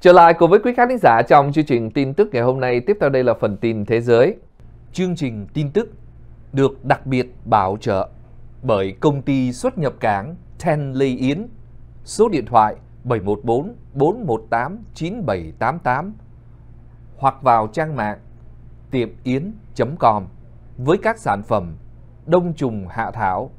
Trở lại cùng với quý khán giả trong chương trình tin tức ngày hôm nay, tiếp theo đây là phần tin thế giới. Chương trình tin tức được đặc biệt bảo trợ bởi công ty xuất nhập cảng Ten Lê Yến, số điện thoại 714 418 9788 hoặc vào trang mạng tiệm yến.com với các sản phẩm đông trùng hạ thảo,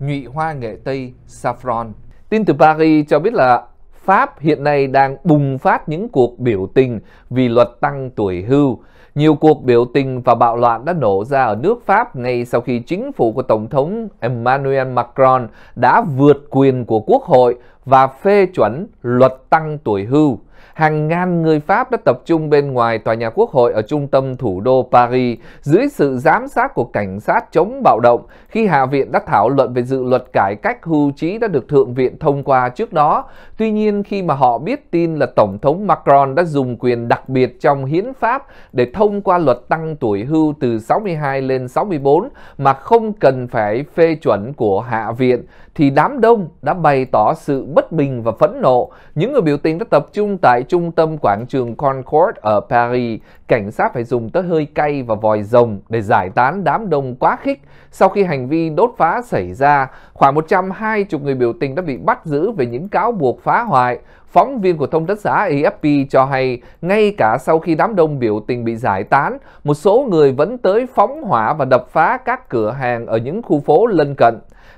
nhụy hoa nghệ tây, saffron. Tin từ Paris cho biết là Pháp hiện nay đang bùng phát những cuộc biểu tình vì luật tăng tuổi hưu. Nhiều cuộc biểu tình và bạo loạn đã nổ ra ở nước Pháp ngay sau khi chính phủ của Tổng thống Emmanuel Macron đã vượt quyền của Quốc hội và phê chuẩn luật tăng tuổi hưu hàng ngàn người Pháp đã tập trung bên ngoài tòa nhà quốc hội ở trung tâm thủ đô Paris dưới sự giám sát của cảnh sát chống bạo động khi Hạ viện đã thảo luận về dự luật cải cách hưu trí đã được Thượng viện thông qua trước đó. Tuy nhiên khi mà họ biết tin là Tổng thống Macron đã dùng quyền đặc biệt trong hiến pháp để thông qua luật tăng tuổi hưu từ 62 lên 64 mà không cần phải phê chuẩn của Hạ viện thì đám đông đã bày tỏ sự bất bình và phẫn nộ. Những người biểu tình đã tập trung Tại trung tâm quảng trường Concorde ở Paris, cảnh sát phải dùng tới hơi cay và vòi rồng để giải tán đám đông quá khích sau khi hành vi đốt phá xảy ra. Khoảng 120 người biểu tình đã bị bắt giữ về những cáo buộc phá hoại. Phóng viên của thông tấn xã AFP cho hay, ngay cả sau khi đám đông biểu tình bị giải tán, một số người vẫn tới phóng hỏa và đập phá các cửa hàng ở những khu phố lân cận.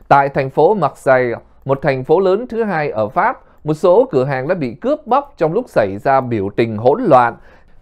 Tại thành phố Marseille, một thành phố lớn thứ hai ở Pháp, một số cửa hàng đã bị cướp bóc trong lúc xảy ra biểu tình hỗn loạn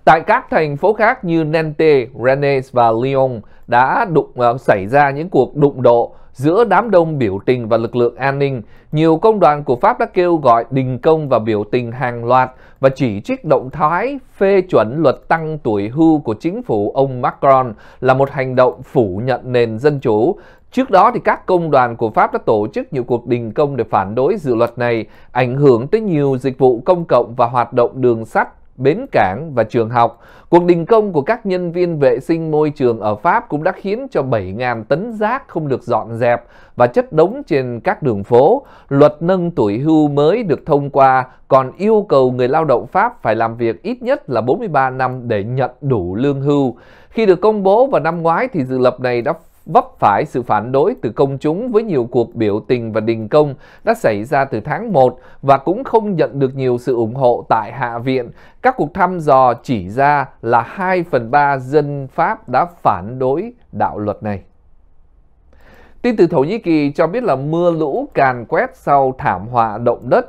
Tại các thành phố khác như Nantes, Rennes và Lyon đã đụng uh, xảy ra những cuộc đụng độ giữa đám đông biểu tình và lực lượng an ninh. Nhiều công đoàn của Pháp đã kêu gọi đình công và biểu tình hàng loạt và chỉ trích động thái phê chuẩn luật tăng tuổi hưu của chính phủ ông Macron là một hành động phủ nhận nền dân chủ. Trước đó thì các công đoàn của Pháp đã tổ chức nhiều cuộc đình công để phản đối dự luật này, ảnh hưởng tới nhiều dịch vụ công cộng và hoạt động đường sắt bến cảng và trường học. Cuộc đình công của các nhân viên vệ sinh môi trường ở Pháp cũng đã khiến cho 7.000 tấn rác không được dọn dẹp và chất đống trên các đường phố. Luật nâng tuổi hưu mới được thông qua còn yêu cầu người lao động Pháp phải làm việc ít nhất là 43 năm để nhận đủ lương hưu. Khi được công bố vào năm ngoái thì dự luật này đã vấp phải sự phản đối từ công chúng với nhiều cuộc biểu tình và đình công đã xảy ra từ tháng 1 và cũng không nhận được nhiều sự ủng hộ tại Hạ viện. Các cuộc thăm dò chỉ ra là 2 phần 3 dân Pháp đã phản đối đạo luật này. Tin từ Thổ Nhĩ Kỳ cho biết là mưa lũ càn quét sau thảm họa động đất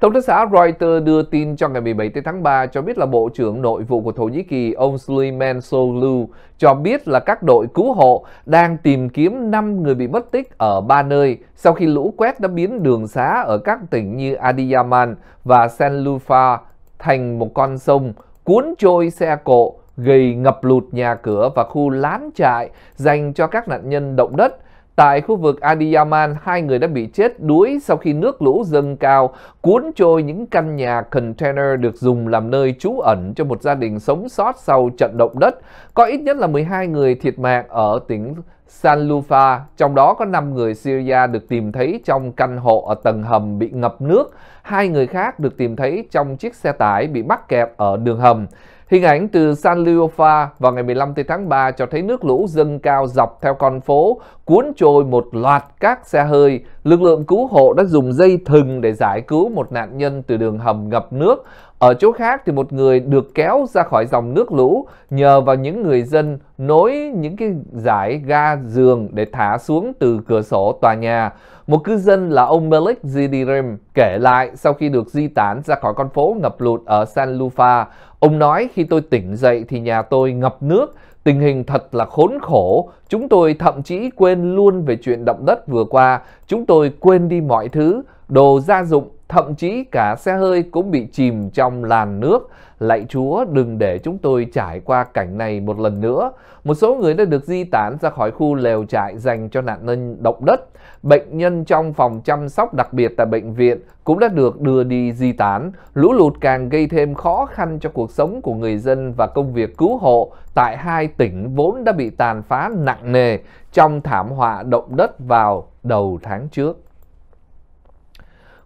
Thông tấn xã Reuters đưa tin trong ngày 17 tháng 3 cho biết là Bộ trưởng Nội vụ của Thổ Nhĩ Kỳ ông Suleyman Soylu cho biết là các đội cứu hộ đang tìm kiếm 5 người bị mất tích ở ba nơi sau khi lũ quét đã biến đường xá ở các tỉnh như Adiyaman và Senlufa thành một con sông cuốn trôi xe cộ gây ngập lụt nhà cửa và khu lán trại dành cho các nạn nhân động đất Tại khu vực Adiyaman, hai người đã bị chết đuối sau khi nước lũ dâng cao, cuốn trôi những căn nhà container được dùng làm nơi trú ẩn cho một gia đình sống sót sau trận động đất. Có ít nhất là 12 người thiệt mạng ở tỉnh Sanlufa, trong đó có 5 người Syria được tìm thấy trong căn hộ ở tầng hầm bị ngập nước, hai người khác được tìm thấy trong chiếc xe tải bị mắc kẹt ở đường hầm. Hình ảnh từ San Leofa vào ngày 15 tháng 3 cho thấy nước lũ dâng cao dọc theo con phố, cuốn trôi một loạt các xe hơi. Lực lượng cứu hộ đã dùng dây thừng để giải cứu một nạn nhân từ đường hầm ngập nước. Ở chỗ khác thì một người được kéo ra khỏi dòng nước lũ nhờ vào những người dân nối những cái giải ga giường để thả xuống từ cửa sổ tòa nhà. Một cư dân là ông Malik Zidirim kể lại sau khi được di tản ra khỏi con phố ngập lụt ở San Lufa. Ông nói khi tôi tỉnh dậy thì nhà tôi ngập nước, Tình hình thật là khốn khổ, chúng tôi thậm chí quên luôn về chuyện động đất vừa qua, chúng tôi quên đi mọi thứ, đồ gia dụng, thậm chí cả xe hơi cũng bị chìm trong làn nước. Lạy Chúa đừng để chúng tôi trải qua cảnh này một lần nữa. Một số người đã được di tản ra khỏi khu lều trại dành cho nạn nhân động đất. Bệnh nhân trong phòng chăm sóc đặc biệt tại bệnh viện cũng đã được đưa đi di tản. Lũ lụt càng gây thêm khó khăn cho cuộc sống của người dân và công việc cứu hộ tại hai tỉnh vốn đã bị tàn phá nặng nề trong thảm họa động đất vào đầu tháng trước.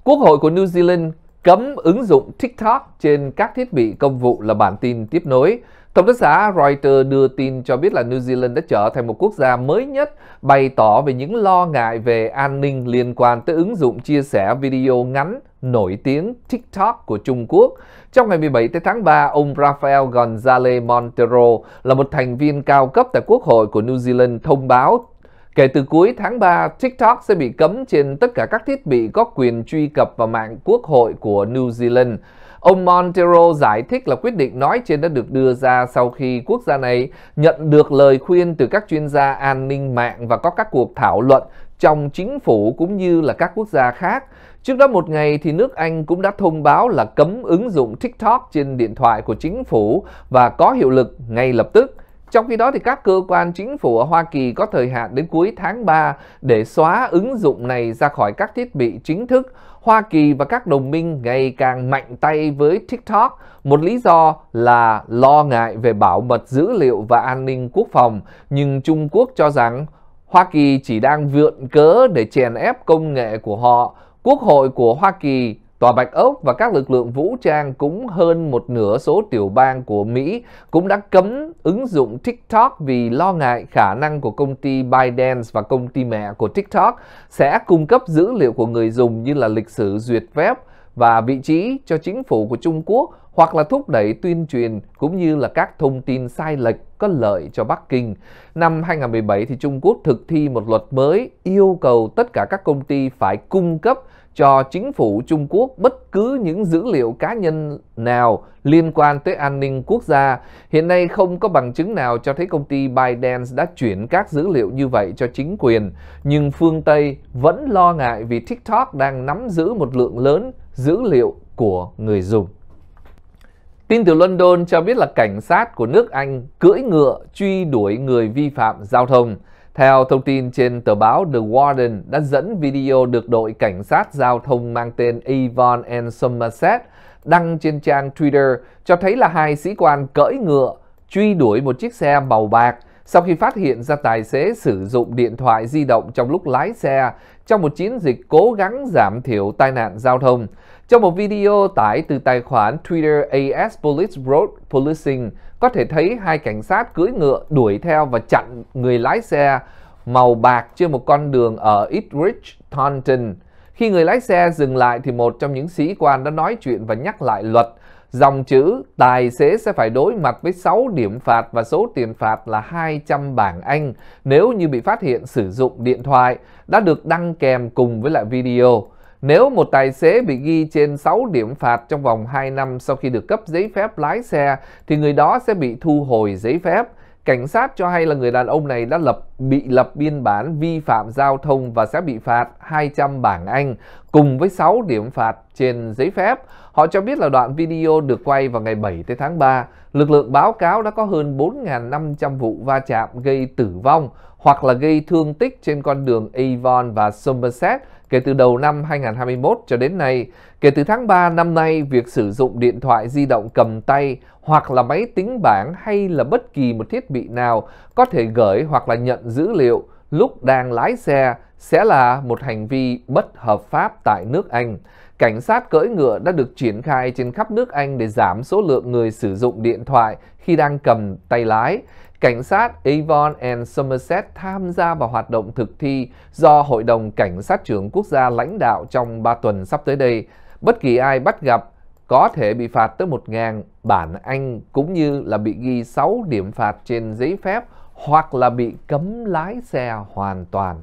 Quốc hội của New Zealand cấm ứng dụng TikTok trên các thiết bị công vụ là bản tin tiếp nối. Tổng tác xã Reuters đưa tin cho biết là New Zealand đã trở thành một quốc gia mới nhất bày tỏ về những lo ngại về an ninh liên quan tới ứng dụng chia sẻ video ngắn nổi tiếng TikTok của Trung Quốc. Trong ngày 17 tới tháng 3, ông Rafael González Montero là một thành viên cao cấp tại Quốc hội của New Zealand thông báo Kể từ cuối tháng 3, TikTok sẽ bị cấm trên tất cả các thiết bị có quyền truy cập vào mạng quốc hội của New Zealand. Ông Montero giải thích là quyết định nói trên đã được đưa ra sau khi quốc gia này nhận được lời khuyên từ các chuyên gia an ninh mạng và có các cuộc thảo luận trong chính phủ cũng như là các quốc gia khác. Trước đó một ngày thì nước Anh cũng đã thông báo là cấm ứng dụng TikTok trên điện thoại của chính phủ và có hiệu lực ngay lập tức. Trong khi đó thì các cơ quan chính phủ ở Hoa Kỳ có thời hạn đến cuối tháng 3 để xóa ứng dụng này ra khỏi các thiết bị chính thức. Hoa Kỳ và các đồng minh ngày càng mạnh tay với TikTok, một lý do là lo ngại về bảo mật dữ liệu và an ninh quốc phòng, nhưng Trung Quốc cho rằng Hoa Kỳ chỉ đang vượn cớ để chèn ép công nghệ của họ. Quốc hội của Hoa Kỳ Tòa Bạch Ốc và các lực lượng vũ trang cũng hơn một nửa số tiểu bang của Mỹ cũng đã cấm ứng dụng TikTok vì lo ngại khả năng của công ty ByteDance và công ty mẹ của TikTok sẽ cung cấp dữ liệu của người dùng như là lịch sử duyệt web và vị trí cho chính phủ của Trung Quốc hoặc là thúc đẩy tuyên truyền cũng như là các thông tin sai lệch có lợi cho Bắc Kinh. Năm 2017 thì Trung Quốc thực thi một luật mới yêu cầu tất cả các công ty phải cung cấp cho chính phủ Trung Quốc bất cứ những dữ liệu cá nhân nào liên quan tới an ninh quốc gia. Hiện nay không có bằng chứng nào cho thấy công ty ByteDance đã chuyển các dữ liệu như vậy cho chính quyền, nhưng phương Tây vẫn lo ngại vì TikTok đang nắm giữ một lượng lớn dữ liệu của người dùng. Tin từ London cho biết là cảnh sát của nước Anh cưỡi ngựa truy đuổi người vi phạm giao thông. Theo thông tin trên tờ báo The Warden đã dẫn video được đội cảnh sát giao thông mang tên Avon and Somerset đăng trên trang Twitter cho thấy là hai sĩ quan cưỡi ngựa truy đuổi một chiếc xe màu bạc sau khi phát hiện ra tài xế sử dụng điện thoại di động trong lúc lái xe trong một chiến dịch cố gắng giảm thiểu tai nạn giao thông. Trong một video tải từ tài khoản Twitter AS Police Road Policing, có thể thấy hai cảnh sát cưỡi ngựa đuổi theo và chặn người lái xe màu bạc trên một con đường ở Ipswich, Taunton. Khi người lái xe dừng lại thì một trong những sĩ quan đã nói chuyện và nhắc lại luật. Dòng chữ tài xế sẽ phải đối mặt với 6 điểm phạt và số tiền phạt là 200 bảng Anh nếu như bị phát hiện sử dụng điện thoại đã được đăng kèm cùng với lại video. Nếu một tài xế bị ghi trên 6 điểm phạt trong vòng 2 năm sau khi được cấp giấy phép lái xe thì người đó sẽ bị thu hồi giấy phép. Cảnh sát cho hay là người đàn ông này đã lập bị lập biên bản vi phạm giao thông và sẽ bị phạt 200 bảng Anh cùng với 6 điểm phạt trên giấy phép. Họ cho biết là đoạn video được quay vào ngày 7 tháng 3. Lực lượng báo cáo đã có hơn 4.500 vụ va chạm gây tử vong hoặc là gây thương tích trên con đường Avon và Somerset Kể từ đầu năm 2021 cho đến nay, kể từ tháng 3 năm nay, việc sử dụng điện thoại di động cầm tay hoặc là máy tính bảng hay là bất kỳ một thiết bị nào có thể gửi hoặc là nhận dữ liệu lúc đang lái xe sẽ là một hành vi bất hợp pháp tại nước Anh. Cảnh sát cưỡi ngựa đã được triển khai trên khắp nước Anh để giảm số lượng người sử dụng điện thoại khi đang cầm tay lái. Cảnh sát Avon and Somerset tham gia vào hoạt động thực thi do Hội đồng Cảnh sát trưởng quốc gia lãnh đạo trong 3 tuần sắp tới đây. Bất kỳ ai bắt gặp có thể bị phạt tới 1.000 bản Anh cũng như là bị ghi 6 điểm phạt trên giấy phép hoặc là bị cấm lái xe hoàn toàn.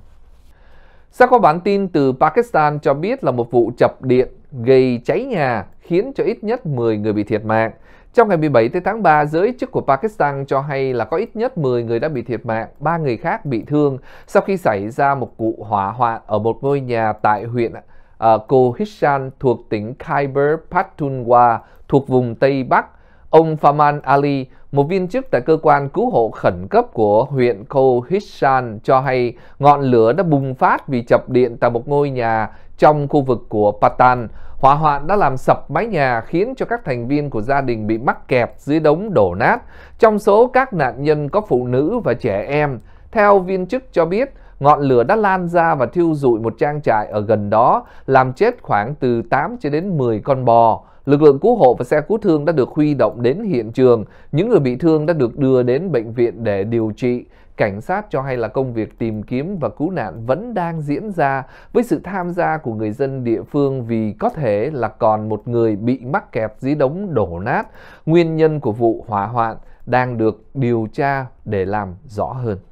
Sau có bản tin từ Pakistan cho biết là một vụ chập điện gây cháy nhà khiến cho ít nhất 10 người bị thiệt mạng. Trong ngày 17 tháng 3, giới chức của Pakistan cho hay là có ít nhất 10 người đã bị thiệt mạng, 3 người khác bị thương sau khi xảy ra một vụ hỏa hoạn ở một ngôi nhà tại huyện uh, Kohishan thuộc tỉnh Khyber Pakhtunkhwa thuộc vùng Tây Bắc. Ông Faman Ali, một viên chức tại cơ quan cứu hộ khẩn cấp của huyện Kohishan cho hay ngọn lửa đã bùng phát vì chập điện tại một ngôi nhà trong khu vực của Patan. Hỏa hoạn đã làm sập mái nhà khiến cho các thành viên của gia đình bị mắc kẹt dưới đống đổ nát. Trong số các nạn nhân có phụ nữ và trẻ em. Theo viên chức cho biết, ngọn lửa đã lan ra và thiêu rụi một trang trại ở gần đó, làm chết khoảng từ 8 cho đến 10 con bò. Lực lượng cứu hộ và xe cứu thương đã được huy động đến hiện trường. Những người bị thương đã được đưa đến bệnh viện để điều trị. Cảnh sát cho hay là công việc tìm kiếm và cứu nạn vẫn đang diễn ra với sự tham gia của người dân địa phương vì có thể là còn một người bị mắc kẹt dưới đống đổ nát. Nguyên nhân của vụ hỏa hoạn đang được điều tra để làm rõ hơn.